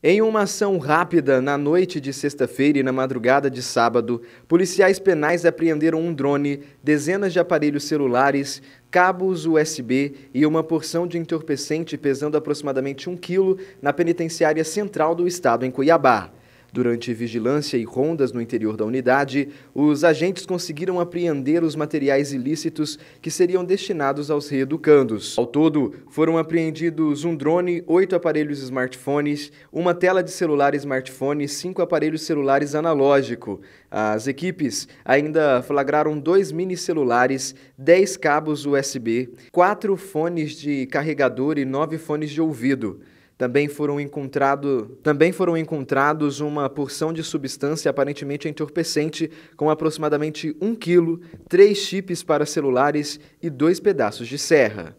Em uma ação rápida na noite de sexta-feira e na madrugada de sábado, policiais penais apreenderam um drone, dezenas de aparelhos celulares, cabos USB e uma porção de entorpecente pesando aproximadamente um quilo na penitenciária central do estado em Cuiabá. Durante vigilância e rondas no interior da unidade, os agentes conseguiram apreender os materiais ilícitos que seriam destinados aos reeducandos. Ao todo, foram apreendidos um drone, oito aparelhos smartphones, uma tela de celular smartphone e cinco aparelhos celulares analógico. As equipes ainda flagraram dois mini celulares, dez cabos USB, quatro fones de carregador e nove fones de ouvido. Também foram, encontrado, também foram encontrados uma porção de substância aparentemente entorpecente, com aproximadamente 1 quilo, três chips para celulares e dois pedaços de serra.